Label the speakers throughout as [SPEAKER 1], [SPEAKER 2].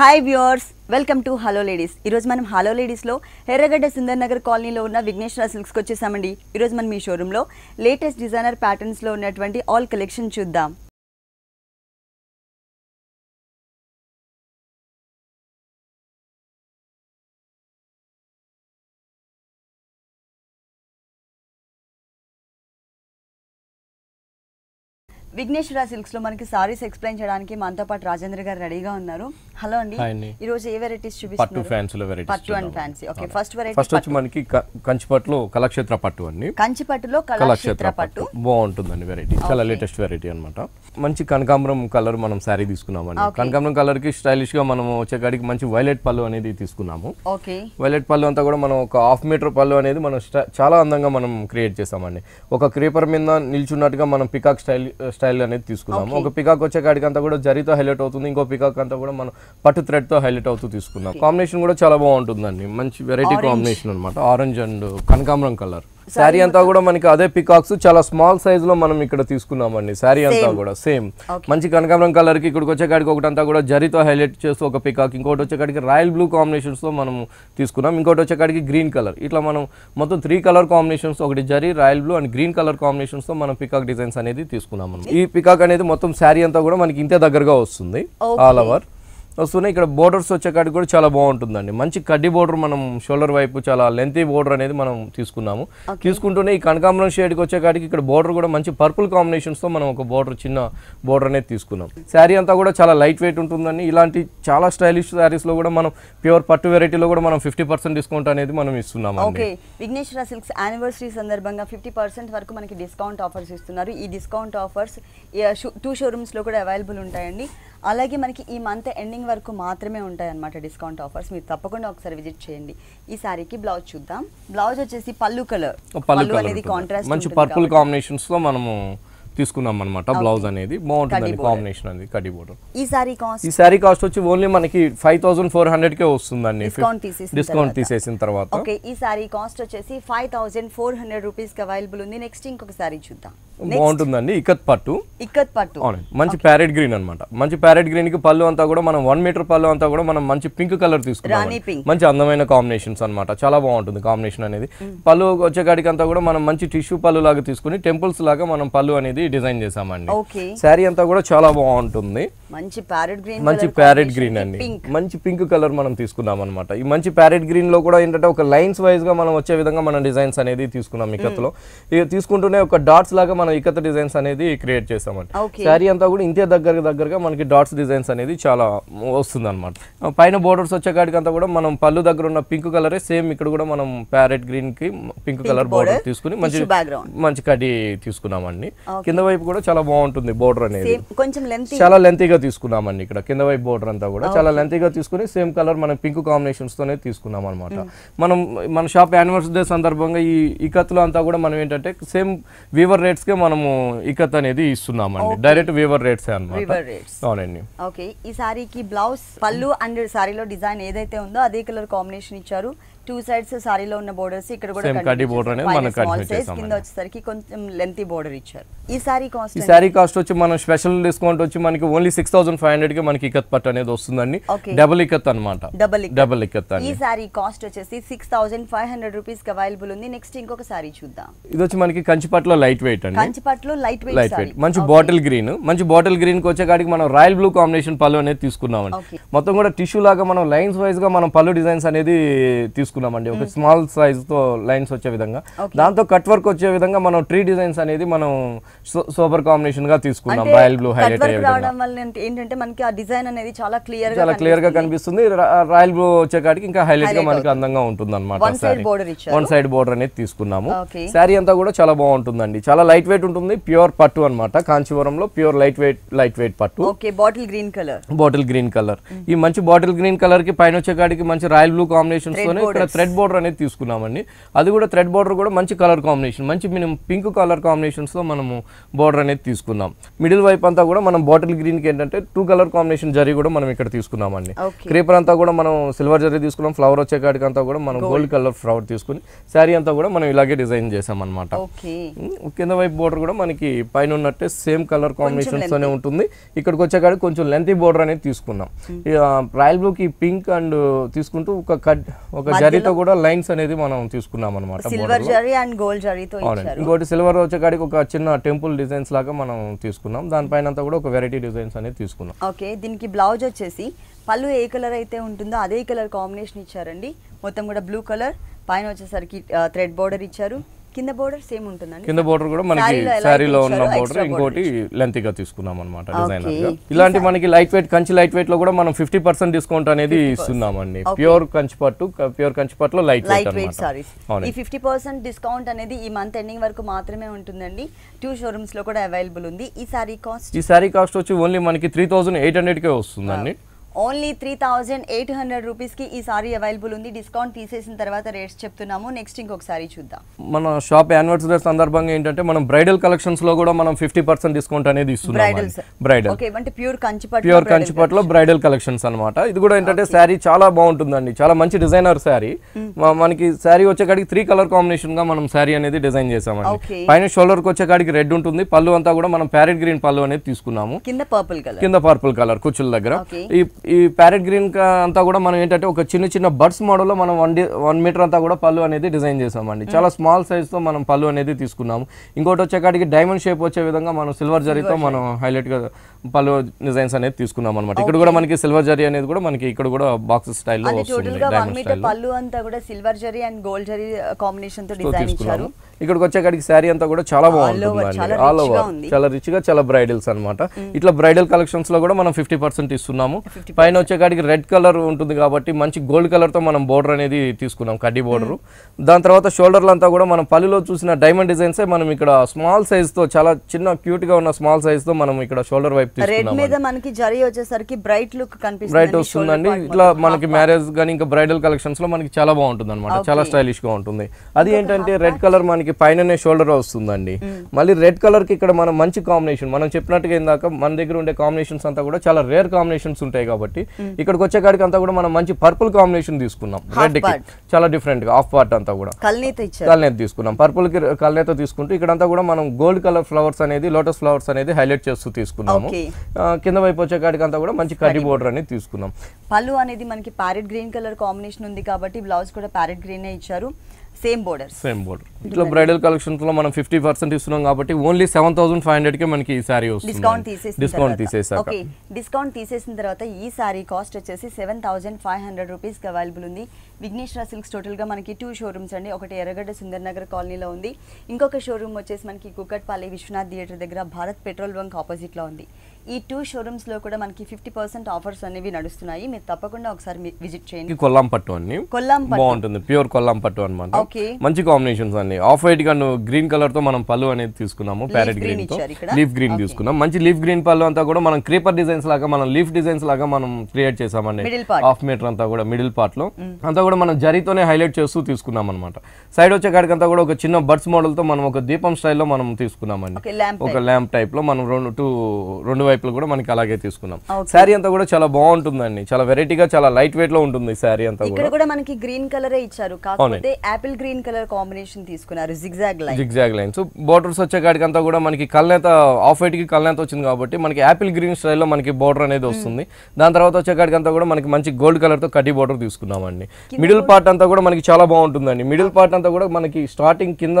[SPEAKER 1] Hi viewers welcome to hello ladies ఈరోజు మనం hello లేడీస్లో ఎర్రగడ్డ సుందర్ నగర్ కాలనీలో ఉన్న విఘ్నేశ్వర సిల్క్స్కి వచ్చేసామండి ఈరోజు మనం మీ షోరూంలో లేటెస్ట్ డిజైనర్ ప్యాటర్న్స్లో ఉన్నటువంటి ఆల్ కలెక్షన్ చూద్దాం విఘ్నేశ్వర సిల్క్స్ లో మనకి సారీస్ ఎక్స్ప్లెయిన్ చేయడానికి మనతో పాటు రాజేంద్ర గారు రెడీగా ఉన్నారు హలో అండి ఈ రోజు ఏ వెరైటీస్ చూపిస్తున్నారు పట్టు ఫ్యాన్స్ లో వెరైటీస్ పట్టు and fancy okay first variety first వచ్చి
[SPEAKER 2] మనకి కంచిపట్టులో కలక్షేత్ర పట్టు అండి కంచిపట్టులో కలక్షేత్ర పట్టు బాగుంటుందండి వెరైటీ చాలా లేటెస్ట్ వెరైటీ అనమాట మంచి కనకాంబరం కలర్ మనం సారీ తీసుకున్నామండి కనకాంబరం కలర్ కి స్టైలిష్ గా మనం వచ్చేకాడికి మంచి వైలెట్ పళ్ళు అనేది తీసుకున్నాము ఓకే వైలెట్ పళ్ళు అంతా కూడా మనం ఒక హాఫ్ మీటర్ పళ్ళు అనేది మనం చాలా అందంగా మనం క్రియేట్ చేసామండి ఒక క్రీపర్ మీద నిల్చున్నట్టుగా మనం పికాక్ స్టైల్ స్టైల్ స్టైల్ అనేది తీసుకున్నాము ఒక పికాక్ వచ్చే కాడికి అంతా కూడా జరితో హైలైట్ అవుతుంది ఇంకో పికాక్ అంతా కూడా మనం పట్టు థ్రెడ్ తో హైలైట్ అవుతూ తీసుకున్నాం కాంబినేషన్ కూడా చాలా బాగుంటుందండి మంచి వెరైటీ కాంబినేషన్ అనమాట ఆరెంజ్ అండ్ కనకాంబరం కలర్ శారీ అంతా కూడా మనకి అదే పికాక్స్ చాలా స్మాల్ సైజ్ లో మనం ఇక్కడ తీసుకున్నామండి శారీ అంతా కూడా సేమ్ మంచి కనకాంబరం కలర్ కి ఇక్కడికి వచ్చేకాడికి ఒకటంతా కూడా జరీతో హైలైట్ చేస్తూ ఒక పికాక్ ఇంకోటి వచ్చేకాడికి రాయల్ బ్లూ కాంబినేషన్స్ తో మనం తీసుకున్నాం ఇంకోటి వచ్చేకాడికి గ్రీన్ కలర్ ఇట్లా మనం మొత్తం త్రీ కలర్ కాంబినేషన్స్ ఒకటి జరి royal blue and green colour combinations తో మనం పికాక్ డిజైన్స్ అనేది తీసుకున్నాం ఈ పికాక్ అనేది మొత్తం శారీ అంతా కూడా మనకి ఇంతే దగ్గరగా వస్తుంది ఆల్ ఓవర్ వస్తున్నాయి ఇక్కడ బోర్డర్స్ వచ్చేకాడికి కూడా చాలా బాగుంటుందండి మంచి కడ్డీ బోర్డర్ మనం షోల్డర్ వైపు చాలా లెంతీ బోర్డర్ అనేది మనం తీసుకున్నాము తీసుకుంటూనే ఈ కనకాంబరం షేడ్కి వచ్చేకాడికి ఇక్కడ బోర్డర్ కూడా మంచి పర్పుల్ కాంబినేషన్స్తో మనం ఒక బోర్డర్ చిన్న బోర్డర్ అనేది తీసుకున్నాం శారీ అంతా కూడా చాలా లైట్ వెయిట్ ఉంటుందండి ఇలాంటి చాలా స్టైలిష్ శారీస్లో కూడా మనం ప్యూర్ పట్టు వెరైటీలో కూడా మనం ఫిఫ్టీ డిస్కౌంట్ అనేది మనం ఇస్తున్నాము ఓకే
[SPEAKER 1] విఘ్నేశ్వర సిల్క్స్ యానివర్సరీ సందర్భంగా ఫిఫ్టీ వరకు మనకి డిస్కౌంట్ ఆఫర్స్ ఇస్తున్నారు ఈ డిస్కౌంట్ ఆఫర్స్ టూ షోరూమ్స్లో కూడా అవైలబుల్ ఉంటాయండి అలాగే మనకి ఈ మంత్ ఎండింగ్ వరకు మాత్రమే ఉంటాయి అనమాట డిస్కౌంట్ ఆఫర్స్ మీరు తప్పకుండా ఒకసారి విజిట్ చేయండి ఈ సారీకి బ్లౌజ్ చూద్దాం బ్లౌజ్ వచ్చేసి పల్లు కలర్ పళ్ళు అనేది కాంట్రాస్ట్ మంచి పర్పుల్
[SPEAKER 2] కాంబినేషన్స్ లో మనము తీసుకున్నాం అనమాట బ్లౌజ్ అనేది బాగుంటుంది కాంబినేషన్ అనేది కడి బోర్డర్ ఈ సారీ కాస్ట్ ఈ సారీ కాస్ట్ వచ్చి ఓన్లీ మనకి ఫైవ్ థౌసండ్ ఫోర్ హండ్రెడ్ కే అండి డిస్కౌంట్ తీసేసిన తర్వాత
[SPEAKER 1] ఓకే ఈ సారీ కాస్ట్ వచ్చేసి five thousand four hundred rupees available ఉంది నెక్స్ట్ ఇంకొక సారీ చూద్దాం బాగుంటుందండి ఇక్కత్ పట్టు ఇక్కత్ పట్టు అవునండి
[SPEAKER 2] మంచి ప్యారెట్ గ్రీన్ అనమాట మంచి ప్యారెట్ గ్రీన్ కి పళ్ళు అంతా కూడా మనం వన్ మీటర్ పళ్ళు అంతా కూడా మనం మంచి పింక్ కలర్ తీసుకుంటాం మంచి అందమైన కాంబినేషన్స్ అనమాట చాలా బాగుంటుంది కాంబినేషన్ అనేది hmm. పళ్ళు వచ్చేకాడికి అంతా కూడా మనం మంచి టిష్యూ పళ్ళు లాగా తీసుకుని టెంపుల్స్ లాగా మనం పళ్ళు అనేది డిజైన్ చేసామండి శారీ అంతా కూడా చాలా బాగుంటుంది
[SPEAKER 1] మంచి ప్యారెట్ గ్రీన్ మంచి గ్రీన్ అండి
[SPEAKER 2] మంచి పింక్ కలర్ మనం తీసుకున్నాం అనమాట ఈ మంచి ప్యారెట్ గ్రీన్ లో కూడా ఏంటంటే ఒక లైన్స్ వైజ్ గా మనం వచ్చే విధంగా మనం డిజైన్స్ అనేది తీసుకున్నాం ఇకతలో hmm. ఇక తీసుకుంటూనే ఒక డాట్స్ లాగా మనం ఇకత డిజైన్స్ అనేది క్రియేట్ చేస్తామండి శారీ అంతా కూడా ఇంతే దగ్గర దగ్గరగా మనకి డాట్స్ డిజైన్స్ అనేది చాలా వస్తుంది అనమాట పైన బోర్డర్స్ వచ్చేకాడికంతా కూడా మనం పళ్ళు దగ్గర ఉన్న పింక్ కలరే సేమ్ ఇక్కడ కూడా మనం ప్యారెట్ గ్రీన్ కి పింక్ కలర్ బోర్డర్ తీసుకుని మంచి మంచి కడి తీసుకున్నామండి కింద వైపు కూడా చాలా బాగుంటుంది బోర్డర్ అనేది కొంచెం చాలా లెంతీగా తీసుకున్నామండి ఇక్కడ కింద వైపు బోర్డర్ అంతా కూడా చాలా లెంతీగా తీసుకుని సేమ్ కలర్ మనం పింక్ తోనే తీసుకున్నాం అనమాట మనం మన షాప్ యానివర్సరీ డే సందర్భంగా ఈ ఇకత్లో అంతా కూడా మనం ఏంటంటే సేమ్ వీవర్ కే మనము ఇకత్ అనేది ఇస్తున్నామండి డైరెక్ట్ వీవర్ రేట్స్ అనమాట అవునండి
[SPEAKER 1] ఓకే ఈ సారీకి బ్లౌజ్ పళ్ళు అండ్ సారీలో డిజైన్ ఏదైతే ఉందో అదే కలర్ కాంబినేషన్ ఇచ్చారు టూ సైడ్స్ సారీలో ఉన్న బోర్డర్స్ ఇక్కడ కూడా అనేది కింద వచ్చేసరికి కొంచెం లెంత్ బోర్డర్ ఇచ్చారు ఈ సారీ కాస్ట్ ఈ సారీ
[SPEAKER 2] కాస్ట్ వచ్చి మనం స్పెషల్ డిస్కౌంట్ వచ్చి మనకి only six thousand five hundred కి మనకి ఇకత్ పట్టు అనేది వస్తుందండి డబుల్ ఇకత్ అనమాట డబుల్ డబుల్ ఇకత్ ఈ
[SPEAKER 1] సారీ కాస్ట్ వచ్చేసి six thousand five hundred rupees available ఉంది నెక్స్ట్ ఇంకొక సారీ చూద్దాం
[SPEAKER 2] ఇది వచ్చి మనకి కంచిపట్లో లైట్ వెయిట్ అండి
[SPEAKER 1] కంచిపట్లో లైట్ వెయిట్ లైట్ వెయిట్
[SPEAKER 2] మంచి బాటిల్ గ్రీన్ మంచి బాటిల్ గ్రీన్ కి వచ్చే కాడికి మనం రాయల్ బ్లూ కాంబినేషన్ పళ్ళు అనేది తీసుకున్నామండి మొత్తం కూడా టిష్యూ లాగా మనం లైన్స్ వైజ్ గా మనం పళ్ళు డిజైన్స్ అనేది తీసుకున్నాం తీసుకున్నామండి ఒక స్మాల్ తో లైన్స్ వచ్చే విధంగా దాంతో కట్ వర్క్ వచ్చే విధంగా మనం ట్రీ డిజైన్స్ అనేది మనం సూపర్ కాంబినేషన్ గా తీసుకున్నాం రాయల్ బ్లూ హైలైట్ అయ్యే
[SPEAKER 1] ఏంటంటే మనకి ఆ డిజైన్ అనేది చాలా క్లియర్ చాలా క్లియర్
[SPEAKER 2] గా కనిపిస్తుంది రాయల్ బ్లూ వచ్చే కాడికి ఇంకా హైలైట్ గా మనకి అందంగా ఉంటుంది అనమాట వన్ సైడ్ బోర్డర్ అనేది తీసుకున్నాము శారీ అంతా కూడా చాలా బాగుంటుందండి చాలా లైట్ వెయిట్ ఉంటుంది ప్యూర్ పట్టు అనమాట లో pure light weight light weight పట్టు
[SPEAKER 1] bottle green colour
[SPEAKER 2] bottle green colour ఈ మంచి బాటిల్ గ్రీన్ కలర్ కి పైన వచ్చే కాడికి మంచి రాయల్ బ్లూ కాంబినేషన్ తోనే ఇక్కడ థ్రెడ్ బోర్డర్ అనేది తీసుకున్నామండి అది కూడా థ్రెడ్ బోర్డర్ కూడా మంచి కలర్ కాంబినేషన్ మంచి మినిమం పింక్ కలర్ కాంబినేషన్స్లో మనము బోర్డర్ అనేది తీసుకున్నాం మిడిల్ వైపు అంతా కూడా మనం బాటిల్ గ్రీన్కి ఏంటంటే టూ కలర్ కాంబినేషన్ జరీ కూడా మనం ఇక్కడ తీసుకున్నామండి క్రీపర్ అంతా కూడా మనం సిల్వర్ జరీ తీసుకున్నాం ఫ్లవర్ వచ్చే కాడికి అంతా కూడా మనం గోల్డ్ కలర్ ఫ్లవర్ తీసుకుని శారీ అంతా కూడా మనం ఇలాగే డిజైన్ చేసాం అనమాట కింద వైపు బోర్డర్ కూడా మనకి పైన ఉన్నట్టే సేమ్ కలర్ కాంబినేషన్స్తోనే ఉంటుంది ఇక్కడికి వచ్చే కాడికి కొంచెం లెంతీ బోర్డర్ అనేది తీసుకున్నాం hmm. రాయల్ బ్లూకి పింక్ అండ్ తీసుకుంటూ ఒక కట్ ఒక జరీతో కూడా లైన్స్ అనేది మనం తీసుకున్నాం అనమాట
[SPEAKER 1] అండ్ గోల్డ్ ఇంకోటి
[SPEAKER 2] సిల్వర్ వచ్చేకాడికి ఒక చిన్న టెంపుల్ డిజైన్స్ లాగా మనం తీసుకున్నాం దానిపైన కూడా ఒక వెరైటీ డిజైన్స్ అనేది తీసుకున్నాం
[SPEAKER 1] ఓకే దీనికి బ్లౌజ్ వచ్చేసి పళ్ళు ఏ కలర్ అయితే ఉంటుందో అదే కలర్ కాంబినేషన్ ఇచ్చారండి మొత్తం కూడా బ్లూ కలర్ పైన వచ్చేసరికి థ్రెడ్ బోర్డర్ ఇచ్చారు కింద బోర్డర్ సేమ్ ఉంటుందండి కింద బోర్డర్ కూడా మనకి శారీలో ఉన్న బోర్డర్ ఇంకోటి
[SPEAKER 2] లెంత్ గా తీసుకున్నాం అనమాట డిజైనర్ గా ఇలాంటి మనకి light weight Kanchi light weight లో కూడా మనం ఫిఫ్టీ పర్సెంట్ డిస్కౌంట్ అనేది ఇస్తున్నామండి ప్యూర్ కంచి పట్టు ప్యూర్ కంచి పట్టులో లైట్ లైట్ వెయిట్ సారీ ఈ
[SPEAKER 1] ఫిఫ్టీ పర్సెంట్ డిస్కౌంట్ అనేది ఈ మంత్ ఎండింగ్ వరకు మాత్రమే ఉంటుందండి టూ షోరూమ్స్ లో కూడా అవైలబుల్ ఉంది ఈ సారీ కాస్ట్
[SPEAKER 2] ఈ సారీ కాస్ట్ వచ్చి ఓన్లీ మనకి త్రీ థౌసండ్ ఎయిట్ హండ్రెడ్ కే వస్తుందండి
[SPEAKER 1] only three thousand eight hundred రూపీస్కి ఈ సారీ అవైలబుల్ ఉంది డిస్కౌంట్ తీసేసిన తర్వాత రేట్స్ చెప్తున్నాము నెక్స్ట్ ఇంకొకసారి చూద్దాం
[SPEAKER 2] మన షాప్ యానివర్సరీ సందర్భంగా ఏంటంటే మనం బ్రైడల్ కలెక్షన్స్ లో కూడా మనం ఫిఫ్టీ పర్సెంట్ డిస్కౌంట్ అనేది బ్రైడల్
[SPEAKER 1] అంటే ప్యూర్ కంచిపట్ ప్యూర్ కంచిపట్లో
[SPEAKER 2] లో బ్రైడల్ కలెక్షన్స్ అనమాట ఇది కూడా ఏంటంటే శారీ చాలా బాగుంటుందండి చాలా మంచి డిజైనర్ శారీ hmm. మనకి శారీ వచ్చేకాడికి త్రీ కలర్ కాంబినేషన్ గా మనం శారీ అనేది డిజైన్ చేసామండి పైన షోల్డర్ కి వచ్చేకాడికి రెడ్ ఉంటుంది పళ్ళు అంతా కూడా మనం ప్యారెట్ గ్రీన్ పళ్ళు అనేది తీసుకున్నాము
[SPEAKER 1] కింద పర్పుల్ కలర్
[SPEAKER 2] కింద పర్పుల్ కలర్ కుచ్చుల దగ్గర ఈ ఈ ప్యారెట్ గ్రీన్ అంతా కూడా మనం ఏంటంటే ఒక చిన్న చిన్న బర్డ్స్ మోడల్లో మనం వన్ డి వన్ మీటర్ అంతా కూడా పళ్ళు అనేది డిజైన్ చేసామండి చాలా స్మాల్ సైజ్తో మనం పళ్ళు అనేది తీసుకున్నాము ఇంకోటి వచ్చేకాడికి డైమండ్ షేప్ వచ్చే విధంగా మనం సిల్వర్ జరీతో మనం హైలైట్గా పళ్ళు డిజైన్స్ అనేది తీసుకున్నాం అనమాట ఇక్కడ కూడా మనకి సిల్వర్ జరీ అనేది కూడా మనకి ఇక్కడ కూడా బాక్స్ స్టైల్లో వస్తుంది
[SPEAKER 1] పళ్ళు అంతా కూడా silver zari and gold zari కాంబినేషన్తో uh, డిజైన్ ఇచ్చారు
[SPEAKER 2] ఇక్కడికి వచ్చేకాడికి శారీ అంతా కూడా చాలా బాగుంటుంది ఆల్ ఓవర్ చాలా రిచ్ గా చాలా బ్రైడల్స్ అనమాట hmm. ఇట్లా బ్రైడల్ కలెక్షన్స్ లో కూడా మనం ఫిఫ్టీ పర్సెంట్ ఇస్తున్నాము పైన వచ్చేకాడికి రెడ్ కలర్ ఉంటుంది కాబట్టి మంచి గోల్డ్ కలర్ తో మనం బోర్డర్ అనేది తీసుకున్నాం కడ్డీ బోర్డర్ hmm. దాని తర్వాత షోల్డర్లు అంతా కూడా మనం పల్లిలో చూసిన డైమండ్ డిజైన్స్ మనం ఇక్కడ స్మాల్ సైజ్ తో చాలా చిన్న క్యూట్ గా ఉన్న స్మాల్ సైజ్ తో మనం ఇక్కడ షోల్డర్ వైపు
[SPEAKER 1] మనకి వచ్చేసరికి బ్రైట్ లుక్ బ్రైట్ వస్తుందండి
[SPEAKER 2] ఇట్లా మనకి మ్యారేజ్ కానీ ఇంకా బ్రైడల్ కలెక్షన్స్ లో మనకి చాలా బాగుంటుంది అనమాట చాలా స్టైలిష్ గా ఉంటుంది అది ఏంటంటే రెడ్ కలర్ మనకి మనకి పైననే షోల్డర్ వస్తుందండి మళ్ళీ రెడ్ కలర్కి ఇక్కడ మనం మంచి కాంబినేషన్ మనం చెప్పినట్టుగా ఇందాక మన దగ్గర ఉండే కాంబినేషన్స్ అంతా కూడా చాలా రేర్ కాంబినేషన్స్ ఉంటాయి కాబట్టి ఇక్కడికి వచ్చే కాడికి అంతా కూడా మనం మంచి పర్పుల్ కాంబినేషన్ తీసుకున్నాం రెడ్కి చాలా డిఫరెంట్ గా హాఫ్ పార్ట్ అంతా కూడా కల్నేత తీసుకున్నాం పర్పుల్ కి కల్నేత తీసుకుంటూ ఇక్కడంతా కూడా మనం గోల్డ్ కలర్ ఫ్లవర్స్ అనేది లోటస్ ఫ్లవర్స్ అనేది హైలైట్ చేస్తూ తీసుకున్నాము కింద వైపు వచ్చే కాడికి అంతా కూడా మంచి కడ్డీ బోర్డర్ అనేది తీసుకున్నాం
[SPEAKER 1] పళ్ళు అనేది మనకి ప్యారెట్ గ్రీన్ కలర్ కాంబినేషన్ ఉంది కాబట్టి బ్లౌజ్ కూడా ప్యారెట్ గ్రీన్ ఇచ్చారు సేమ్ బోర్డర్ సేమ్ బోర్డర్ ఇట్లా బ్రైడల్
[SPEAKER 2] కలెక్షన్స్ లో మనం ఫిఫ్టీ పర్సెంట్ ఇస్తున్నాం కాబట్టి only seven thousand five hundred కి మనకి ఈ సారీ వస్తుంది డిస్కౌంట్ తీసేసి డిస్కౌంట్ తీసేసాక ఓకే
[SPEAKER 1] డిస్కౌంట్ తీసేసిన తర్వాత ఈ సారీ కాస్ట్ వచ్చేసి seven thousand five hundred rupees available ఉంది విఘ్నేశ్వర సిల్క్స్ టోటల్ గా మనకి టూ షోరూమ్స్ అండి ఒకటి ఎర్రగడ్డ సుందర్ నగర్ కాలనీలో ఉంది ఇంకొక షోరూమ్ వచ్చేసి మనకి కుక్కట్పల్లి విశ్వనాథ్ థియేటర్ దగ్గర భారత్ పెట్రోల్ బంక్ ఆపోజిట్ లో ఉంది ఈ టూ షోరూమ్స్ లో కూడా మనకి ఫిఫ్టీ పర్సెంట్ ఆఫర్స్ అనేవి నడుస్తున్నాయి మీరు తప్పకుండా ఒకసారి విజిట్ చేయండి
[SPEAKER 2] కొల్లాం పట్టు అని కొల్లాం బాగుంటుంది ప్యూర్ కొల్లాం పట్టు అనమాట మంచి కాంబినేషన్స్ అన్ని ఆఫ్ వైట్ గా గ్రీన్ కలర్ తో మనం పళ్ళు అనేది తీసుకున్నాము ప్యారెట్ గ్రీన్ తో లీఫ్ గ్రీన్ తీసుకున్నాం మంచి లీఫ్ గ్రీన్ పళ్ళు అంతా కూడా మనం క్రీపర్ డిజైన్స్ లాగా మనం లీఫ్ డిజైన్స్ లాగా మనం క్రియేట్ చేసామండి హాఫ్ మీటర్ అంతా కూడా మిడిల్ పార్ట్ లో hmm. అంతా కూడా మనం జరితోనే హైలైట్ చేస్తూ తీసుకున్నాం అనమాట సైడ్ వచ్చే కాడికంతా కూడా ఒక చిన్న బర్డ్స్ మోడల్ తో మనం ఒక దీపం స్టైల్ లో మనం తీసుకున్నామండి ఒక ల్యాంప్ టైప్ లో మనం రెండు టూ రెండు వైపులు కూడా మనకి అలాగే తీసుకున్నాం శారీ అంతా కూడా చాలా బాగుంటుందండి చాలా వెరైటీగా చాలా లైట్ వెయిట్ లో ఉంటుంది శారీ అంతా కూడా కూడా
[SPEAKER 1] మనకి గ్రీన్ కలర్ ఇచ్చారు కాకపోతే యాపిల్ గ్రీన్ కలర్ కాంబినేషన్ తీసుకున్నారు zigzag line
[SPEAKER 2] zigzag line so borders వచ్చే కాడికి అంతా కూడా మనకి కల్నేత ఆఫ్ వైట్ కి కల్నేత వచ్చింది కాబట్టి మనకి యాపిల్ గ్రీన్ స్టైల్ లో మనకి బోర్డర్ అనేది hmm. వస్తుంది దాని తర్వాత వచ్చే కాడికి అంతా కూడా మనకి మంచి గోల్డ్ కలర్ తో కటి బోర్డర్ తీసుకున్నామండి మిడిల్ పార్ట్ అంతా కూడా మనకి చాలా బాగుంటుందండి మిడిల్ పార్ట్ అంతా కూడా మనకి స్టార్టింగ్ కింద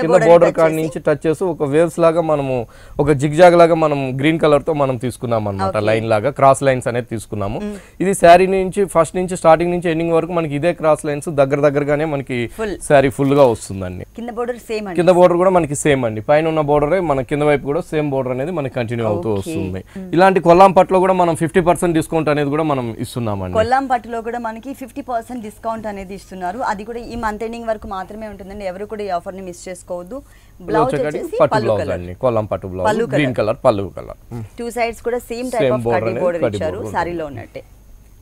[SPEAKER 2] కింద బోర్డర్ కాడ నుంచి టచ్ చేసి ఒక వేవ్స్ లాగా మనము ఒక జిగ్జాగ్ లాగా మనం గ్రీన్ కలర్ తో మనం తీసుకున్నాం అనమాట లైన్ లాగా క్రాస్ లైన్స్ అనేది తీసుకున్నాము ఇది శారీ నుంచి ఫస్ట్ నుంచి స్టార్టింగ్ నుంచి ఎండింగ్ వరకు మనకి ఇదే క్రాస్ లైన్స్ దగ్గర దగ్గరగానే మనకి శారీ గా వస్తుందండి కింద
[SPEAKER 1] బోర్డర్ కింద బోర్డర్
[SPEAKER 2] కూడా మనకి సేమ్ అండి పైన ఉన్న బోర్డర్ మన కింద వైపు కూడా సేమ్ బోర్డర్ అనేది మనకి కంటిన్యూ అవుతూ వస్తుంది ఇలాంటి కొల్లాం పట్టులో కూడా మనం ఫిఫ్టీ డిస్కౌంట్ అనేది కూడా మనం అండి
[SPEAKER 1] కొల్లాం పట్టులో కూడా మనకి ఫిఫ్టీ డిస్కౌంట్ అనేది ఇస్తున్నారు అది కూడా ఈ మంత్ ఎండింగ్ వరకు మాత్రమే ఉంటుందండి ఎవరు కూడా ఈ ఆఫర్ ని మిస్ చేసుకోవద్దు బ్లౌజ్ వచ్చేసి పట్టు బ్లౌజ్ అండి కొల్లం పట్టు బ్లౌజ్ గ్రీన్
[SPEAKER 2] కలర్ పల్లు కలర్
[SPEAKER 1] టూ సైడ్స్ కూడా same type of cutting border ఇచ్చారు సారీలో ఉన్నట్టే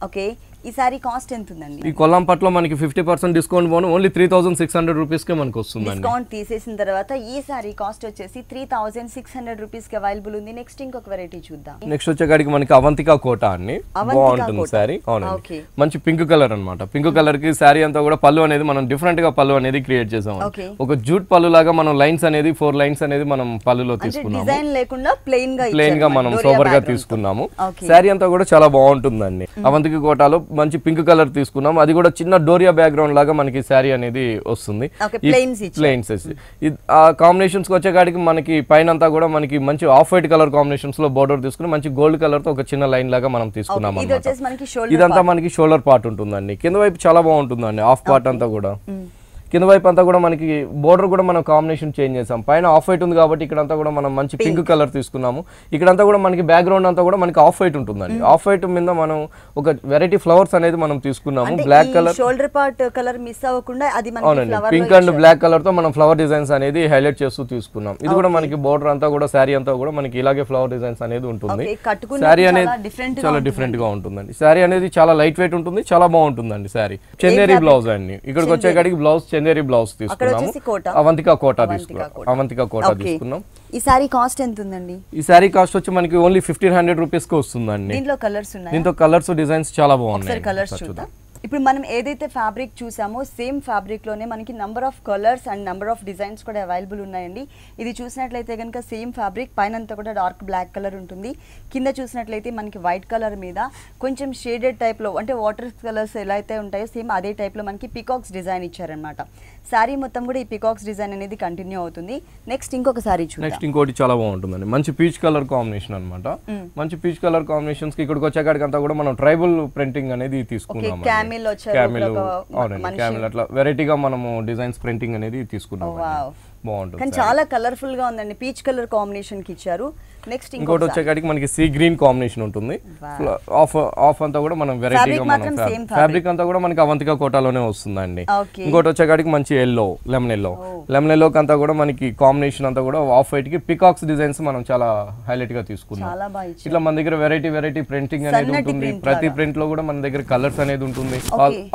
[SPEAKER 1] ఓకే ఈసారి కాస్ట్ ఎంత ఉందండి ఈ
[SPEAKER 2] కొల్లం పట్ల మనకి ఫిఫ్టీ పర్సెంట్ డిస్కౌంట్ పోను only three thousand six hundred rupees కి మనకు వస్తుంది డిస్కౌంట్
[SPEAKER 1] తీసేసిన తర్వాత ఈ సారీ కాస్ట్ వచ్చేసి three thousand six hundred rupees కి అవైలబుల్ ఉంది నెక్స్ట్ ఇంకొక వెరైటీ చూద్దాం నెక్స్ట్
[SPEAKER 2] వచ్చే గాడికి మనకి అవంతిక కోట అన్ని బాగుంటుంది సారీ అవునండి మంచి పింక్ కలర్ అన్నమాట పింక్ కలర్ కి సారీ అంతా కూడా పళ్ళు అనేది మనం డిఫరెంట్ గా పళ్ళు అనేది క్రియేట్ చేసాం ఒక జూట్ పళ్ళు లాగా మనం లైన్స్ అనేది ఫోర్ లైన్స్ అనేది మనం పళ్ళులో తీసుకున్నాము
[SPEAKER 1] ప్లెయిన్ గా మనం సూపర్ గా
[SPEAKER 2] తీసుకున్నాము సారీ అంతా కూడా చాలా బాగుంటుందండి అవంతికి కోటాలో మంచి పింక్ కలర్ తీసుకున్నాం అది కూడా చిన్న డోరియా బ్యాక్గ్రౌండ్ లాగా మనకి శారీ అనేది వస్తుంది ప్లెయిన్స్ ఆ కాంబినేషన్స్ వచ్చేకాడికి మనకి పైన అంతా కూడా మనకి మంచి ఆఫ్ వైట్ కలర్ కాంబినేషన్స్ లో బోర్డర్ తీసుకుని మంచి గోల్డ్ కలర్ తో ఒక చిన్న లైన్ లాగా మనం తీసుకున్నాం ఇదంతా మనకి షోల్డర్ పార్ట్ ఉంటుందండి కింద వైపు చాలా బాగుంటుందండి ఆఫ్ పార్ట్ అంతా కూడా కింద వైపు అంతా కూడా మనకి బోర్డర్ కూడా మనం కాంబినేషన్ చేంజ్ చేసాం పైన ఆఫ్ వైట్ ఉంది కాబట్టి ఇక్కడంతా కూడా మనం మంచి పింక్ కలర్ తీసుకున్నాము ఇక్కడంతా కూడా మనకి బ్యాక్గ్రౌండ్ అంతా కూడా మనకి ఆఫ్ వైట్ ఉంటుందండి hmm. ఆఫ్ వైట్ మీద మనం ఒక వెరైటీ ఫ్లవర్స్ అనేది మనం తీసుకున్నాము black colour
[SPEAKER 1] shoulder part colour miss అవ్వకుండా అవునండి పింక్ అండ్
[SPEAKER 2] బ్లాక్ కలర్ తో మనం ఫ్లవర్ డిజైన్స్ అనేది హైలైట్ చేస్తూ తీసుకున్నాం ఇది కూడా మనకి బోర్డర్ అంతా కూడా శారీ అంతా కూడా మనకి ఇలాగే ఫ్లవర్ డిజైన్స్ అనేది ఉంటుంది శారీ అనేది చాలా డిఫరెంట్ గా ఉంటుందండి శారీ అనేది చాలా లైట్ వెయిట్ ఉంటుంది చాలా బాగుంటుందండి శారీ చెన్నేరీ బ్లౌజ్ అండి ఇక్కడికి కాడికి బ్లౌజ్ చెన్నేరి బ్లౌజ్ తీసుకున్నాము అవంతిక కోట తీసుకున్నాం అవంతిక కోట తీసుకున్నాం
[SPEAKER 1] ఈ సారీ కాస్ట్ ఎంత ఉందండి
[SPEAKER 2] ఈ సారీ కాస్ట్ వచ్చి మనకి ఓన్లీ ఫిఫ్టీన్ హండ్రెడ్ రూపీస్ కి వస్తుందండి దీంట్లో
[SPEAKER 1] కలర్స్ ఉన్నాయి దీంతో
[SPEAKER 2] కలర్స్ డిజైన్స్ చాలా బాగున్నాయి కలర్స్ చూద్దాం
[SPEAKER 1] ఇప్పుడు మనం ఏదైతే ఫ్యాబ్రిక్ చూసామో సేమ్ ఫ్యాబ్రిక్లోనే మనకి number of colours and number of designs కూడా అవైలబుల్ ఉన్నాయండి ఇది చూసినట్లయితే కనుక సేమ్ ఫ్యాబ్రిక్ పైన కూడా డార్క్ బ్లాక్ కలర్ ఉంటుంది కింద చూసినట్లయితే మనకి వైట్ కలర్ మీద కొంచెం షేడెడ్ టైప్లో అంటే వాటర్ కలర్స్ ఎలా అయితే ఉంటాయో సేమ్ అదే టైప్లో మనకి పికాక్స్ డిజైన్ ఇచ్చారనమాట శారీ మొత్తం కూడా ఈ పికాక్స్ డిజైన్ అనేది కంటిన్యూ అవుతుంది నెక్స్ట్ ఇంకొక శారీ నెక్స్ట్
[SPEAKER 2] ఇంకోటి చాలా బాగుంటుంది మంచి పీచ్ కలర్ కాంబినేషన్ అనమాట మంచి పీచ్ కలర్ కాంబినేషన్స్ కి ఇక్కడికి వచ్చాకంతా కూడా మనం ట్రైబల్ ప్రింటింగ్ అనేది తీసుకున్నాం క్యామిల్ క్యామిల్ అట్లా వెరైటీగా మనము డిజైన్స్ ప్రింటింగ్ అనేది oh, తీసుకున్నాం బాగుంటుంది కానీ చాలా
[SPEAKER 1] కలర్ఫుల్ గా ఉందండి పీచ్ కలర్ కాంబినేషన్ కి ఇచ్చారు నెక్స్ట్ ఇంకోటి వచ్చేకాడికి
[SPEAKER 2] మనకి సీ గ్రీన్ కాంబినేషన్ ఉంటుంది ఆఫ్ ఆఫ్ అంతా కూడా మనం వెరైటీగా మనం ఫ్యాబ్రిక్ అంతా కూడా మనకి అవంతిక కోటాలోనే వస్తుందండి ఇంకోటి వచ్చేకాడికి మంచి yellow lemon yellow lemon yellow అంతా కూడా మనకి కాంబినేషన్ అంతా కూడా ఆఫ్ వైట్ కి పికాక్స్ డిజైన్స్ మనం చాలా హైలైట్ గా తీసుకున్నాం ఇట్లా మన దగ్గర వెరైటీ వెరైటీ ప్రింటింగ్ అనేది ఉంటుంది ప్రతి ప్రింట్ లో కూడా మన దగ్గర కలర్స్ అనేది ఉంటుంది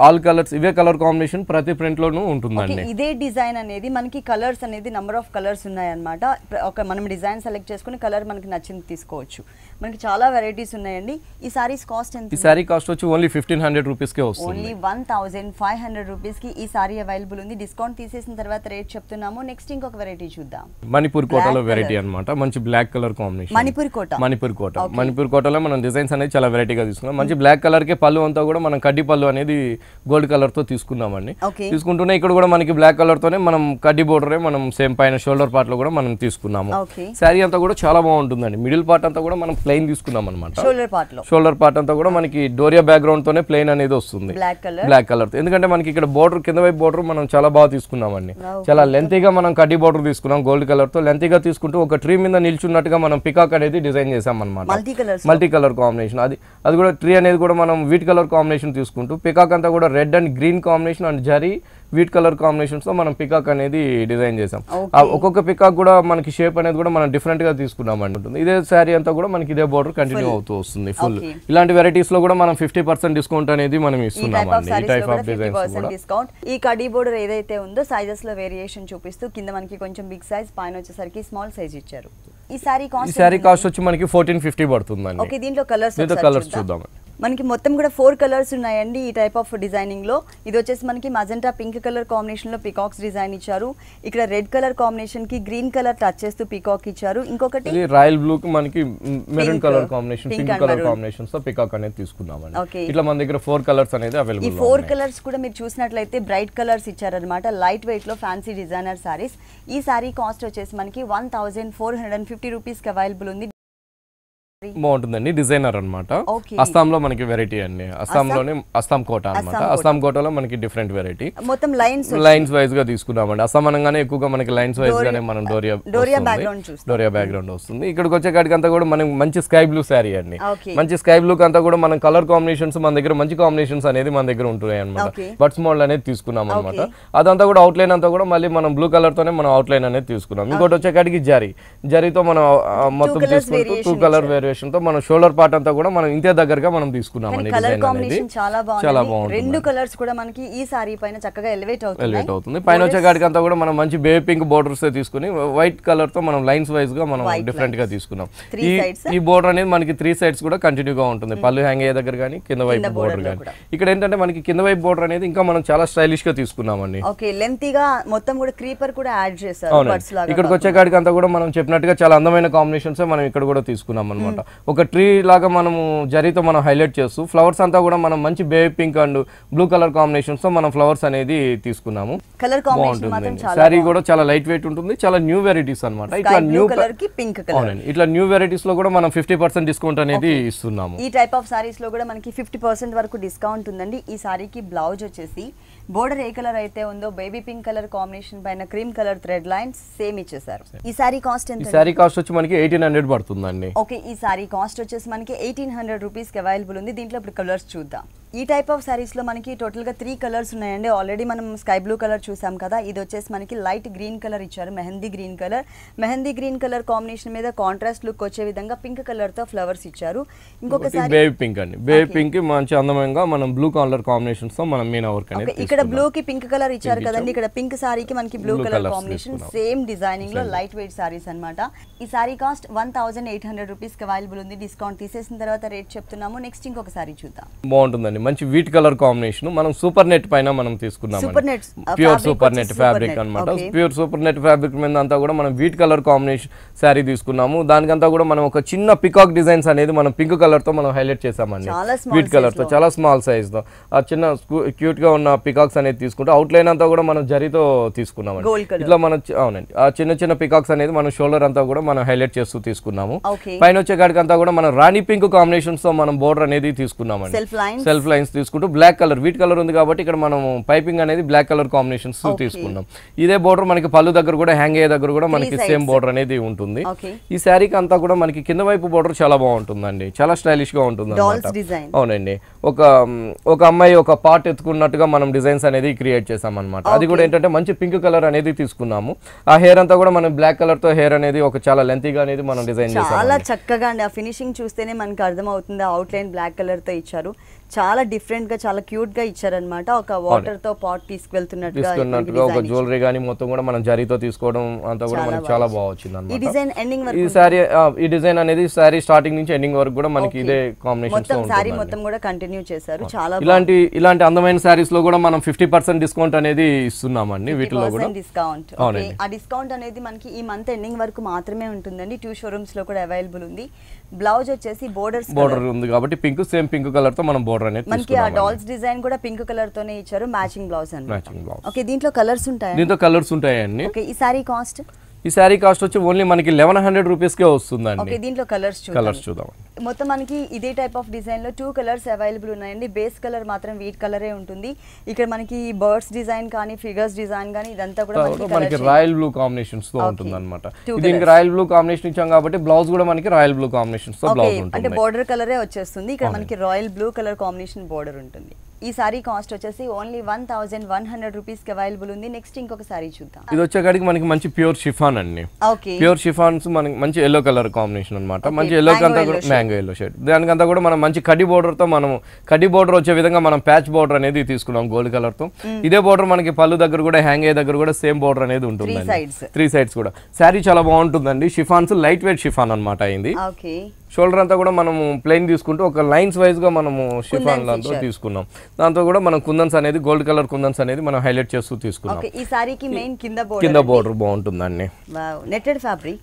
[SPEAKER 2] ఆల్ కలర్స్ ఇవే కలర్ కాంబినేషన్ ప్రతి ప్రింట్ లోనూ ఉంటుందండి
[SPEAKER 1] ఇదే డిజైన్ అనేది మనకి కలర్స్ అనేది నంబర్ ఆఫ్ కలర్స్ ఉన్నాయి అనమాట ఒక మనం డిజైన్ సెలెక్ట్ చేసుకుని కలర్ మనకి మనకి నచ్చింది తీసుకోవచ్చు మనకి చాలా వెరైటీస్ ఉన్నాయండి ఈ సారీస్ కాస్ట్ ఎంత ఈ
[SPEAKER 2] సారీ కాస్ట్ వచ్చి ఓన్లీ ఫిఫ్టీన్ హండ్రెడ్ రూపీస్కే వస్తుంది only
[SPEAKER 1] one thousand five hundred రూపీస్కి ఈ సారీ అవైలబుల్ ఉంది డిస్కౌంట్ తీసేసిన తర్వాత రేట్ చెప్తున్నాము నెక్స్ట్ ఇంకొక వెరైటీ చూద్దాం మణిపూర్ కోటలో వెరైటీ
[SPEAKER 2] అనమాట మంచి black colour combination Manipur Kota Manipur Kota Manipur కోటలో మనం డిజైన్స్ అనేది చాలా వెరైటీగా తీసుకున్నాం మంచి బ్లాక్ కలర్ కి పళ్ళు అంతా కూడా మనం కడ్డీ పళ్ళు అనేది గోల్డ్ కలర్ తీసుకున్నాం తీసుకున్నామండి తీసుకుంటున్నా ఇక్కడ కూడా మనకి బ్లాక్ కలర్ తోనే మనం కడ్డీ బోర్డరే మనం సేమ్ పైన షోల్డర్ పార్ట్ లో కూడా మనం తీసుకున్నాము సారీ అంతా కూడా చాలా బాగుంటుంది ఉంటుందండి మిడిల్ పార్ట్ అంతా కూడా మనం ప్లెయిన్ తీసుకున్నాం అనమాట షోల్డర్ పార్ట్ షోల్డర్ పార్ట్ అంతా కూడా మనకి డోరియా బ్యాక్గ్రౌండ్ తోనే ప్లెయిన్ అనేది వస్తుంది బ్లాక్ కలర్ ఎందుకంటే మనకి ఇక్కడ బోర్డర్ కింద వైపు బోర్డర్ మనం చాలా బాగా తీసుకున్నామండి చాలా లెంతీగా మనం కడ్డీ బోర్డర్ తీసుకున్నాం గోల్డ్ కలర్ తో లెంతీగా తీసుకుంటూ ఒక ట్రీ మీద నిల్చున్నట్టుగా మనం పికాక్ అనేది డిజైన్ చేసాం అనమాట మల్టీ కలర్ కాంబినేషన్ అది అది కూడా ట్రీ అనేది కూడా మనం వీట్ కలర్ కాంబినేషన్ తీసుకుంటూ పికాక్ అంతా కూడా red and green combination and zari wheat colour కాంబినేషన్స్లో మనం పికాక్ అనేది డిజైన్ చేసాం ఒక్కొక్క పికాక్ కూడా మనకి షేప్ అనేది కూడా మనం డిఫరెంట్గా తీసుకున్నాం అంటుంది ఇదే శారీ అంతా కూడా మనకి ఇదే బోర్డర్ కంటిన్యూ అవుతూ వస్తుంది ఫుల్ ఇలాంటి వెరైటీస్ లో కూడా మనం ఫిఫ్టీ పర్సెంట్ డిస్కౌంట్ అనేది మనం ఇస్తున్నాం ఈ టైప్ ఆఫ్ డిజైన్
[SPEAKER 1] డిస్కౌంట్ ఈ కడీ బోర్డర్ ఏదైతే ఉందో సైజెస్ లో వేరియేషన్ చూపిస్తూ కింద మనకి కొంచెం బిగ్ సైజ్ పైన వచ్చేసరికి స్మాల్ సైజ్ ఇచ్చారు ఈ సారీ
[SPEAKER 2] కాస్ట్ వచ్చి మనకి ఫోర్టీన్ ఫిఫ్టీ పడుతుందండి దీంట్లో కలర్స్ కలర్స్ చూద్దాం
[SPEAKER 1] మనకి మొత్తం కూడా ఫోర్ కలర్స్ ఉన్నాయండి ఈ టైప్ ఆఫ్ డిజైనింగ్లో ఇది వచ్చేసి మనకి మజెంటా పింక్ కలర్ కాంబినేషన్లో పికాక్స్ డిజైన్ ఇచ్చారు ఇక్కడ రెడ్ కలర్ కాంబినేషన్కి గ్రీన్ కలర్ టచ్ చేస్తూ పికాక్ ఇచ్చారు ఇంకొకటి
[SPEAKER 2] రాయల్ బ్లూ కి మనకి maroon colour combination pink colour combination తో పికాక్ అనేది తీసుకున్నామండి ఇట్లా మన దగ్గర ఫోర్ కలర్స్ అనేది అవైలబుల్ ఈ ఫోర్
[SPEAKER 1] కలర్స్ కూడా మీరు చూసినట్లయితే బ్రైట్ కలర్స్ ఇచ్చారనమాట లైట్ వెయిట్ లో ఫ్యాన్సీ డిజైనర్ సారీస్ ఈ సారీ కాస్ట్ వచ్చేసి మనకి one thousand four hundred and fifty రూపీస్కి అవైలబుల్ ఉంది
[SPEAKER 2] బాగుంటుందండి డిజైనర్ అనమాట లో మనకి వెరైటీ అండి అస్సాం లోనే అస్సాం కోట అనమాట అస్సాం కోటలో మనకి డిఫరెంట్ వెరైటీ మొత్తం లైన్స్ లైన్స్ వైజ్ గా తీసుకున్నామండి అస్సాం అనగానే ఎక్కువగా మనకి లైన్స్ వైజ్ గానే మనం డోరియా డోరియా బ్యాక్గ్రౌండ్ వస్తుంది ఇక్కడికి వచ్చే కాడికి అంతా కూడా మనకి మంచి స్కై బ్లూ శారీ అండి మంచి స్కై బ్లూ అంతా కూడా మనం కలర్ కాంబినేషన్స్ మన దగ్గర మంచి కాంబినేషన్స్ అనేది మన దగ్గర ఉంటున్నాయి అనమాట బట్స్ మోడల్ అనేది తీసుకున్నాం అనమాట అదంతా కూడా అవుట్ లైన్ అంతా కూడా మళ్ళీ మనం బ్లూ కలర్ తోనే మనం అవుట్ లైన్ అనేది తీసుకున్నాం ఇంకోటి వచ్చే కాడికి జరీ జరీతో మనం మొత్తం తీసుకుంటూ టూ కలర్ వేరే కాంబినేషన్ మనం షోల్డర్ పార్ట్ అంతా కూడా మనం ఇంతే దగ్గరగా మనం తీసుకున్నాం చాలా బాగుంది రెండు
[SPEAKER 1] కలర్స్ కూడా మనకి ఈ సారీ పైన చక్కగా ఎలివేట్ అవుతుంది ఎలివేట్ అవుతుంది పైన వచ్చే గాడికి
[SPEAKER 2] అంతా కూడా మనం మంచి బేబీ పింక్ బోర్డర్స్ తీసుకుని వైట్ కలర్ తో మనం లైన్స్ వైజ్ గా మనం డిఫరెంట్ గా తీసుకున్నాం ఈ బోర్డర్ అనేది మనకి త్రీ సైడ్స్ కూడా కంటిన్యూ గా ఉంటుంది hmm. పళ్ళు హ్యాంగ్ అయ్యే దగ్గర కానీ కింద వైపు బోర్డర్ కానీ ఇక్కడ ఏంటంటే మనకి కింద వైపు బోర్డర్ అనేది ఇంకా మనం చాలా స్టైలిష్ గా తీసుకున్నామండి
[SPEAKER 1] ఓకే మొత్తం కూడా క్రీపర్ కూడా యాడ్ చేస్తారు ఇక్కడికి వచ్చే కాడికి
[SPEAKER 2] అంతా కూడా మనం చెప్పినట్టుగా చాలా అందమైన కాంబినేషన్స్ మనం ఇక్కడ కూడా తీసుకున్నాం అనమాట అనమాట ఒక ట్రీ లాగా మనము జరితో మనం హైలైట్ చేస్తూ ఫ్లవర్స్ అంతా కూడా మనం మంచి baby pink and blue colour combinations తో మనం ఫ్లవర్స్ అనేది తీసుకున్నాము కలర్ బాగుంటుంది శారీ కూడా చాలా లైట్ వెయిట్ ఉంటుంది చాలా న్యూ వెరైటీస్ అనమాట ఇట్లా న్యూ
[SPEAKER 1] పింక్ అవునండి
[SPEAKER 2] ఇట్లా న్యూ వెరైటీస్ లో కూడా మనం ఫిఫ్టీ పర్సెంట్ డిస్కౌంట్ అనేది ఇస్తున్నాము ఈ
[SPEAKER 1] టైప్ ఆఫ్ సారీస్ లో కూడా మనకి ఫిఫ్టీ పర్సెంట్ వరకు డిస్కౌంట్ ఉందండి ఈ సారీకి బ్లౌజ్ వచ్చేసి బోర్డర్ ఏ కలర్ అయితే ఉందో బేబీ పింక్ కలర్ కాంబినేషన్ పైన cream colour thread lines same ఇచ్చేసారు ఈ సారీ కాస్ట్ ఎంత సారీ
[SPEAKER 2] కాస్ట్ వచ్చి మనకి ఎయిటీన్ హండ్రెడ్ పడుతుందండి
[SPEAKER 1] ఓకే ఈ సారీ కాస్ట్ వచ్చేసి మనకి ఎయిటీన్ హండ్రెడ్ రూపీస్ కి అవైలబుల్ ఉంది దీంట్లో ఇప్పుడు కలర్స్ చూద్దాం ఈ టైప్ ఆఫ్ సారీస్ లో మనకి టోటల్ గా త్రీ కలర్స్ ఉన్నాయండి ఆల్రెడీ మనం స్కై బ్లూ కలర్ చూసాం కదా ఇది వచ్చేసి మనకి లైట్ గ్రీన్ కలర్ ఇచ్చారు mehndi green colour mehndi green colour combination మీద కాంట్రాస్ట్ లుక్ వచ్చే విధంగా పింక్ కలర్ తో ఫ్లవర్స్ ఇచ్చారు ఇంకొక బేబీ
[SPEAKER 2] పింక్ అండి బేబీ పింక్ మంచి అందమంగా మనం బ్లూ కలర్ కాంబినేషన్స్తో మనం వర్క్ అనేది ఇక్కడ
[SPEAKER 1] బ్లూ కి పింక్ కలర్ ఇచ్చారు కదండి ఇక్కడ పింక్ సారీకి మనకి blue colour combination same designing లో లైట్ వెయిట్ సారీస్ అనమాట ఈ sorry cost one thousand eight hundred rupees కి అవైలబుల్ ఉంది డిస్కౌంట్ తీసేసిన తర్వాత రేట్ చెప్తున్నాము నెక్స్ట్ ఇంకొక సారీ చూద్దాం
[SPEAKER 2] బాగుంటుందండి మంచి వీట్ కలర్ కాంబినేషన్ మనం సూపర్ నెట్ పైన మనం తీసుకున్నాం super net pure super net fabric అనమాట ప్యూర్ సూపర్ నెట్ ఫ్యాబ్రిక్ మీద అంతా కూడా మనం వీట్ కలర్ కాంబినేషన్ సారీ తీసుకున్నాము దానికంతా కూడా మనం ఒక చిన్న పికాక్ డిజైన్స్ అనేది మనం పింక్ కలర్ తో మనం హైలైట్ చేసామండి వీట్ కలర్ తో చాలా స్మాల్ సైజ్ తో ఆ చిన్న క్యూట్ గా ఉన్న పికాక్ పికాక్స్ అనేది తీసుకుంటే అవుట్ లైన్ అంతా కూడా మనం జరితో తీసుకున్నాం ఇట్లా మనం అవునండి ఆ చిన్న చిన్న పికాక్స్ అనేది మనం షోల్డర్ అంతా కూడా మనం హైలైట్ చేస్తూ తీసుకున్నాము పైన వచ్చే అంతా కూడా మనం రాణి పింక్ కాంబినేషన్స్ తో మనం బోర్డర్ అనేది తీసుకున్నాం అండి సెల్ఫ్ లైన్స్ తీసుకుంటూ బ్లాక్ కలర్ వీట్ కలర్ ఉంది కాబట్టి ఇక్కడ మనం పైపింగ్ అనేది బ్లాక్ కలర్ కాంబినేషన్స్ తీసుకున్నాం ఇదే బోర్డర్ మనకి పళ్ళు దగ్గర కూడా హ్యాంగ్ అయ్యే దగ్గర కూడా మనకి సేమ్ బోర్డర్ అనేది ఉంటుంది ఈ శారీకి అంతా కూడా మనకి కింద వైపు బోర్డర్ చాలా బాగుంటుందండి చాలా స్టైలిష్ గా ఉంటుంది అవునండి ఒక ఒక అమ్మాయి ఒక పార్ట్ ఎత్తుకున్నట్టుగా మనం డిజైన్ డిజైన్స్ అనేది క్రియేట్ చేసాం అనమాట అది కూడా ఏంటంటే మంచి పింక్ కలర్ అనేది తీసుకున్నాము ఆ హెయిర్ అంతా కూడా మనం బ్లాక్ కలర్ తో హెయిర్ అనేది ఒక చాలా లెంతీగా అనేది మనం డిజైన్ చేసాం చాలా
[SPEAKER 1] చక్కగా అండి ఆ ఫినిషింగ్ చూస్తేనే మనకు అర్థమవుతుంది అవుట్ లైన్ బ్లాక్ కలర్ తో ఇచ్చారు చాలా డిఫరెంట్ గా చాలా క్యూట్ గా ఇచ్చారనమాట ఒక వాటర్ తో పాట్ తీసుకెళ్తున్నట్టుగా ఒక
[SPEAKER 2] జ్యువెలరీ గానీ మొత్తం కూడా మనం జరితో తీసుకోవడం అంతా కూడా మనకి చాలా బాగా వచ్చింది ఈ
[SPEAKER 1] డిజైన్ ఎండింగ్ వరకు ఈ సారీ
[SPEAKER 2] ఈ డిజైన్ అనేది సారీ స్టార్టింగ్ నుంచి ఎండింగ్ వరకు కూడా మనకి ఇదే కాంబినేషన్ మొత్తం సారీ
[SPEAKER 1] మొత్తం కూడా కంటిన్యూ చేశారు చాలా ఇలాంటి
[SPEAKER 2] ఇలాంటి అందమైన సారీస్ లో కూడా మనం ఫిఫ్టీ పర్సెంట్ డిస్కౌంట్ అనేది ఇస్తున్నామండి వీటిలో కూడా డిస్కౌంట్
[SPEAKER 1] ఆ డిస్కౌంట్ అనేది మనకి ఈ మంత్ ఎండింగ్ వరకు మాత్రమే ఉంటుందండి టూ షోరూమ్స్ లో కూడా అవైలబుల్ ఉంది బ్లౌజ్ వచ్చేసి బోర్డర్స్ బోర్డర్
[SPEAKER 2] ఉంది కాబట్టి పింక్ సేమ్ పింక్ కలర్ తో మనం బోర్డర్ అనేది మనకి ఆ డాల్స్
[SPEAKER 1] డిజైన్ కూడా పింక్ కలర్ తోనే ఇచ్చారు మ్యాచింగ్ బ్లౌజ్ అండి మ్యాచింగ్ బ్లౌజ్ ఓకే దీంట్లో కలర్స్ ఉంటాయి
[SPEAKER 2] దీంట్లో కలర్స్ అండి
[SPEAKER 1] ఓకే ఈ సారీ కాస్ట్
[SPEAKER 2] ఈ శారీ కాస్ట్ వచ్చి ఓన్లీ మనకి లెవెన్ హండ్రెడ్ రూపీస్ కే వస్తుందండి
[SPEAKER 1] దీంట్లో కలర్స్ కలర్స్ చూద్దాం మొత్తం మనకి ఇదే టైప్ ఆఫ్ డిజైన్ లో టూ కలర్స్ అవైలబుల్ ఉన్నాయండి బేస్ కలర్ మాత్రం వీట్ కలరే ఉంటుంది ఇక్కడ మనకి బర్డ్స్ డిజైన్ కానీ ఫిగర్స్ డిజైన్ కానీ ఇదంతా కూడా మనకి రాయల్
[SPEAKER 2] బ్లూ కాంబినేషన్స్ తో ఉంటుంది అనమాట దీనికి రాయల్ బ్లూ కాంబినేషన్ ఇచ్చాం కాబట్టి బ్లౌజ్ కూడా మనకి రాయల్ బ్లూ కాంబినేషన్స్ తో బ్లౌజ్ ఉంటుంది అంటే బోర్డర్
[SPEAKER 1] కలరే వచ్చేస్తుంది ఇక్కడ మనకి royal blue colour combination border ఉంటుంది ఈ సారీ కాస్ట్ వచ్చేసి only one thousand one hundred rupees కి అవైలబుల్ ఉంది నెక్స్ట్ ఇంకొక సారీ చూద్దాం
[SPEAKER 2] ఇది వచ్చేకాడికి మనకి మంచి ప్యూర్ షిఫాన్ అండి ప్యూర్ షిఫాన్స్ మనకి మంచి ఎల్లో కలర్ కాంబినేషన్ అనమాట మంచి ఎల్లో అంతా కూడా మ్యాంగో ఎల్లో షేడ్ దానికంతా కూడా మనం మంచి కడి బోర్డర్ తో మనం కడి బోర్డర్ వచ్చే విధంగా మనం ప్యాచ్ బోర్డర్ అనేది తీసుకున్నాం గోల్డ్ కలర్ తో ఇదే బోర్డర్ మనకి పళ్ళు దగ్గర కూడా హ్యాంగ్ అయ్యే దగ్గర కూడా సేమ్ బోర్డర్ అనేది ఉంటుంది త్రీ సైడ్స్ కూడా శారీ చాలా బాగుంటుందండి షిఫాన్స్ లైట్ వెయిట్ షిఫాన్ అనమాట అయింది షోల్డర్ అంతా కూడా మనము ప్లెయిన్ తీసుకుంటూ ఒక లైన్స్ వైజ్గా మనము లాంటి తీసుకున్నాం దాంతో కూడా మనం కుందన్స్ అనేది గోల్డ్ కలర్ కుందన్స్ అనేది మనం హైలైట్ చేస్తూ తీసుకున్నాం
[SPEAKER 1] ఈ సారీకి మెయిన్ కింద
[SPEAKER 2] బోర్డర్ బాగుంటుందండి
[SPEAKER 1] netted fabric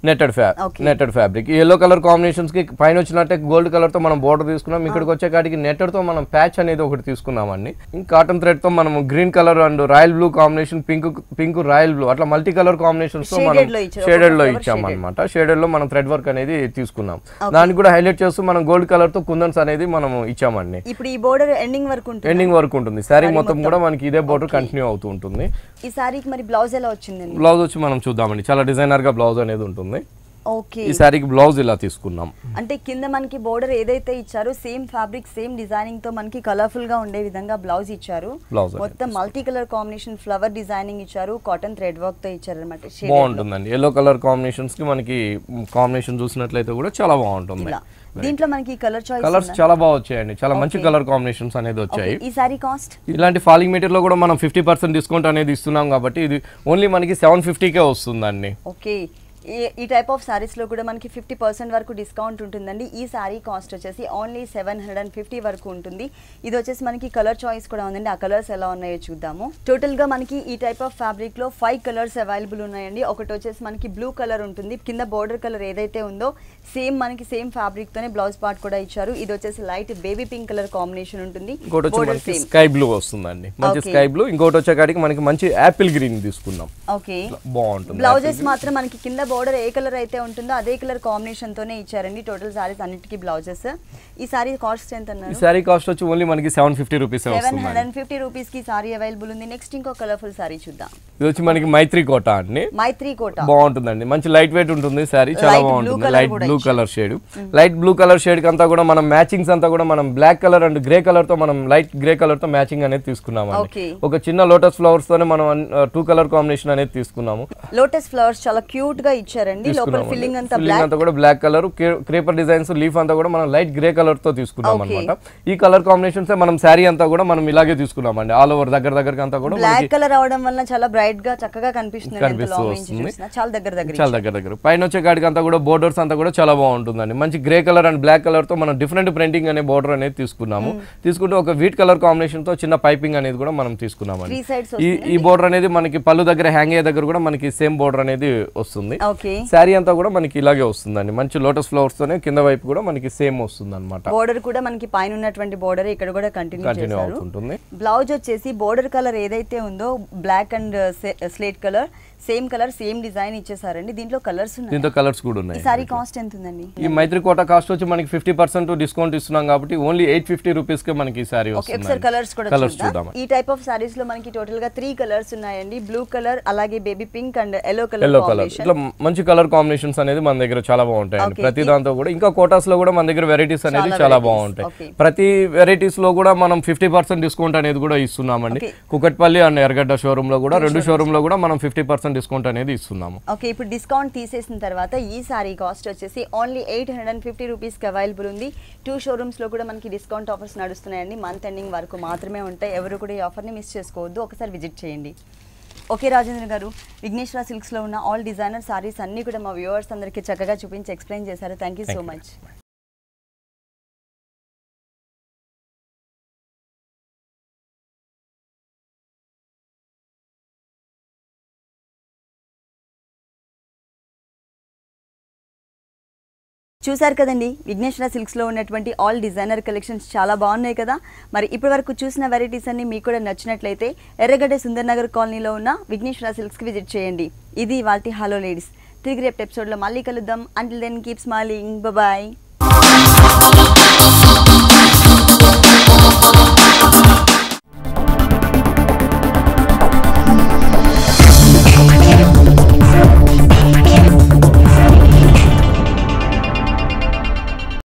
[SPEAKER 2] netted fabric yellow colour combinations కి పైన వచ్చినట్టే గోల్డ్ కలర్ తో మనం బోర్డర్ తీసుకున్నాం ah. ఇక్కడికి వచ్చే కాటికి నెట్టెడ్ తో మనం ప్యాచ్ అనేది ఒకటి తీసుకున్నామండి కాటన్ థ్రెడ్ తో మనం green colour and royal blue combination pink pink royal blue అట్లా మల్టీ కలర్ కాంబినేషన్స్ తో మనం షేడెడ్ లో ఇచ్చాం అనమాట షేడెడ్ లో మనం థ్రెడ్ వర్క్ అనేది తీసుకున్నాం దానికి కూడా హైలైట్ చేస్తూ మనం గోల్డ్ కలర్ తో కుందన్స్ అనేది మనం ఇచ్చామండి
[SPEAKER 1] ఇప్పుడు ఈ బోర్డర్ ఎండింగ్ వరకు ఎండింగ్
[SPEAKER 2] వరకు ఉంటుంది సారీ మొత్తం కూడా మనకి ఇదే బోర్డర్ కంటిన్యూ అవుతూ ఉంటుంది
[SPEAKER 1] ఈ సారీకి మరి బ్లౌజ్ ఎలా వచ్చిందండి బ్లౌజ్
[SPEAKER 2] వచ్చి మనం చూద్దామండి చాలా డిజైనర్గా బ్లౌజ్ అనేది ఉంటుంది ఈ శారీకి బ్లౌజ్ ఇలా తీసుకున్నాం
[SPEAKER 1] అంటే కింద మనకి బోర్డర్ ఏదైతే ఇచ్చారో సేమ్ ఫ్యాబ్రిక్ సేమ్ డిజైనింగ్ తో మనకి కలర్ఫుల్ గా ఉండే విధంగా బ్లౌజ్ ఇచ్చారు బ్లౌజ్ మొత్తం multi colour combination flower designing ఇచ్చారు కాటన్ థ్రెడ్ వర్క్ తో ఇచ్చారు అనమాట
[SPEAKER 2] బాగుంటుందండి ఎల్లో కలర్ కాంబినేషన్స్ కి మనకి కాంబినేషన్ చూసినట్లయితే కూడా చాలా బాగుంటుంది దీంట్లో
[SPEAKER 1] మనకి కలర్ చాయిస్ కలర్స్
[SPEAKER 2] చాలా బాగా వచ్చాయండి చాలా మంచి కలర్ కాంబినేషన్స్ అనేది వచ్చాయి ఈ సారీ కాస్ట్ ఇలాంటి ఫాలింగ్ మీటర్ లో కూడా మనం ఫిఫ్టీ పర్సెంట్ డిస్కౌంట్ అనేది ఇస్తున్నాం కాబట్టి ఇది ఓన్లీ మనకి సెవెన్ కే వస్తుందండి
[SPEAKER 1] ఓకే ఈ టైప్ ఆఫ్ శారీస్లో కూడా మనకి ఫిఫ్టీ పర్సెంట్ వరకు డిస్కౌంట్ ఉంటుందండి ఈ శారీ కాస్ట్ వచ్చేసి only seven hundred and fifty వరకు ఉంటుంది ఇది వచ్చేసి మనకి కలర్ చాయిస్ కూడా ఉందండి ఆ కలర్స్ ఎలా ఉన్నాయో చూద్దాము టోటల్గా మనకి ఈ టైప్ ఆఫ్ ఫ్యాబ్రిక్లో ఫైవ్ కలర్స్ అవైలబుల్ ఉన్నాయండి ఒకటి వచ్చేసి మనకి బ్లూ కలర్ ఉంటుంది కింద బోర్డర్ కలర్ ఏదైతే ఉందో సేమ్ మనకి సేమ్ ఫ్యాబ్రిక్ తోనే బ్లౌజ్ పార్ట్ కూడా ఇచ్చారు ఇది వచ్చేసి light baby pink colour combination ఉంటుంది స్కై
[SPEAKER 2] బ్లూ వస్తుందండి మంచి స్కై బ్లూ ఇంకోటి వచ్చేకాడికి మనకి మంచి యాపిల్ గ్రీన్ తీసుకున్నాం ఓకే బాగుంటుంది బ్లౌజెస్ మాత్రం
[SPEAKER 1] మనకి కింద బోర్డర్ ఏ కలర్ అయితే ఉంటుందో అదే కలర్ కాంబినేషన్ తోనే ఇచ్చారండి టోటల్ సారీస్ అన్నిటికి బ్లౌజెస్ ఈ సారీ కాస్ట్ ఎంత అన్నారు ఈ
[SPEAKER 2] సారీ కాస్ట్ వచ్చి ఓన్లీ మనకి seven fifty rupees seven hundred
[SPEAKER 1] fifty rupees కి సారీ అవైలబుల్ ఉంది నెక్స్ట్ ఇంకో కలర్ఫుల్ సారీ చూద్దాం
[SPEAKER 2] ఇది వచ్చి మనకి మైత్రి కోట అండి మైత్రి కోట బాగుంటుందండి మంచి లైట్ వెయిట్ ఉంటుంది సారీ చాలా బాగుంటుంది light blue colour shade light blue colour shade అంతా కూడా మనం మ్యాచింగ్స్ అంతా కూడా మనం black colour and grey colour తో మనం లైట్ గ్రే కలర్ తో మ్యాచింగ్ అనేది తీసుకున్నాము ఒక చిన్న లోటస్ ఫ్లవర్స్ తోనే మనం టూ కలర్ కాంబినేషన్ అనేది తీసుకున్నాము
[SPEAKER 1] లోటస్ ఫ్లవర్స్ చాలా క్యూట్ గా ఇచ్చారండి ఫిల్లింగ్ అంతా బ్లాక్
[SPEAKER 2] కూడా black colour creeper designs leaf అంతా కూడా మనం లైట్ గ్రే కలర్ తో తీసుకున్నాం అనమాట ఈ కలర్ కాంబినేషన్స్ మనం శారీ అంతా కూడా మనం ఇలాగే తీసుకున్నామండి ఆల్ ఓవర్ దగ్గర దగ్గర అంతా కూడా బ్లాక్
[SPEAKER 1] కలర్ అవడం వల్ల చాలా బ్రైట్ గా చక్కగా కనిపిస్తుంది చాలా దగ్గర దగ్గర చాలా
[SPEAKER 2] దగ్గర దగ్గర పైన వచ్చే కాడికి అంతా కూడా బోర్డర్స్ అంతా కూడా చాలా చాలా బాగుంటుందండి మంచి గ్రే కలర్ అండ్ బ్లాక్ కలర్తో మనం డిఫరెంట్ ప్రింటింగ్ అనే బోర్డర్ అనేది తీసుకున్నాము తీసుకుంటే ఒక వీట్ కలర్ కాంబినేషన్తో చిన్న పైపింగ్ అనేది కూడా మనం తీసుకున్నామండి ఈ ఈ బోర్డర్ అనేది మనకి పళ్ళు దగ్గర హ్యాంగ్ అయ్యే దగ్గర కూడా మనకి సేమ్ బోర్డర్ అనేది వస్తుంది శారీ అంతా కూడా మనకి ఇలాగే వస్తుందండి మంచి లోటస్ ఫ్లవర్స్తోనే తోనే కింద వైపు కూడా మనకి సేమ్ వస్తుంది అనమాట
[SPEAKER 1] బోర్డర్ కూడా మనకి పైన ఉన్నటువంటి బోర్డర్ ఇక్కడ కూడా కంటిన్యూ కంటిన్యూ అవుతుంటుంది బ్లౌజ్ వచ్చేసి బోర్డర్ కలర్ ఏదైతే ఉందో black and slate colour same colour same design ఇచ్చేసారండి దీంట్లో కలర్స్ ఉన్నాయి దీంతో
[SPEAKER 2] కలర్స్ కూడా ఉన్నాయి సారీ
[SPEAKER 1] కాస్ట్ ఎంత ఉందండి
[SPEAKER 2] ఈ మైత్రి కోట కాస్ట్ వచ్చి మనకి ఫిఫ్టీ పర్సెంట్ డిస్కౌంట్ ఇస్తున్నాం కాబట్టి ఓన్లీ ఎయిట్ ఫిఫ్టీ రూపీస్ కి మనకి ఈ సారీ ఒకసారి కలర్స్ కూడా కలర్స్ చూద్దాం ఈ
[SPEAKER 1] టైప్ ఆఫ్ సారీస్ లో మనకి టోటల్ గా త్రీ కలర్స్ ఉన్నాయండి బ్లూ కలర్ అలాగే baby pink and yellow colour yellow colour ఇట్లా
[SPEAKER 2] మంచి కలర్ కాంబినేషన్స్ అనేది మన దగ్గర చాలా బాగుంటాయండి ప్రతి దాంతో కూడా ఇంకా కోటాస్ లో కూడా మన దగ్గర వెరైటీస్ అనేది చాలా బాగుంటాయి ప్రతి వెరైటీస్ లో కూడా మనం ఫిఫ్టీ పర్సెంట్ డిస్కౌంట్ అనేది కూడా ఇస్తున్నామండి కుకట్పల్లి అండ్ ఎర్గడ్డ షోరూమ్ లో కూడా రెండు షోరూమ్ లో కూడా మనం ఫిఫ్టీ పర్సెంట్ పర్సెంట్ డిస్కౌంట్ అనేది ఇస్తున్నాము
[SPEAKER 1] ఓకే ఇప్పుడు డిస్కౌంట్ తీసేసిన తర్వాత ఈ సారీ కాస్ట్ వచ్చేసి only eight hundred and fifty రూపీస్కి అవైలబుల్ ఉంది టూ షోరూమ్స్లో కూడా మనకి డిస్కౌంట్ ఆఫర్స్ నడుస్తున్నాయండి మంత్ ఎండింగ్ వరకు మాత్రమే ఉంటాయి ఎవరు కూడా ఈ ఆఫర్ని మిస్ చేసుకోవద్దు ఒకసారి విజిట్ చేయండి ఓకే రాజేంద్ర గారు విఘ్నేశ్వర సిల్క్స్లో ఉన్న ఆల్ డిజైనర్ సారీస్ అన్నీ కూడా మా వ్యూవర్స్ అందరికీ చక్కగా చూపించి ఎక్స్ప్లెయిన్ చేశారు థ్యాంక్ సో మచ్ చూశారు కదండి విఘ్నేశ్వర సిల్క్స్లో ఉన్నటువంటి ఆల్ డిజైనర్ కలెక్షన్స్ చాలా బాగున్నాయి కదా మరి ఇప్పటివరకు చూసిన వెరైటీస్ అన్ని మీకు కూడా నచ్చినట్లయితే ఎర్రగడ్డ సుందర్నగర్ కాలనీలో ఉన్న విఘ్నేశ్వర సిల్క్స్కి విజిట్ చేయండి ఇది వాళ్ళ హలో లేడీస్ తిరిగి రేపు ఎపిసోడ్లో మళ్ళీ కలుద్దాం until then keep smiling bye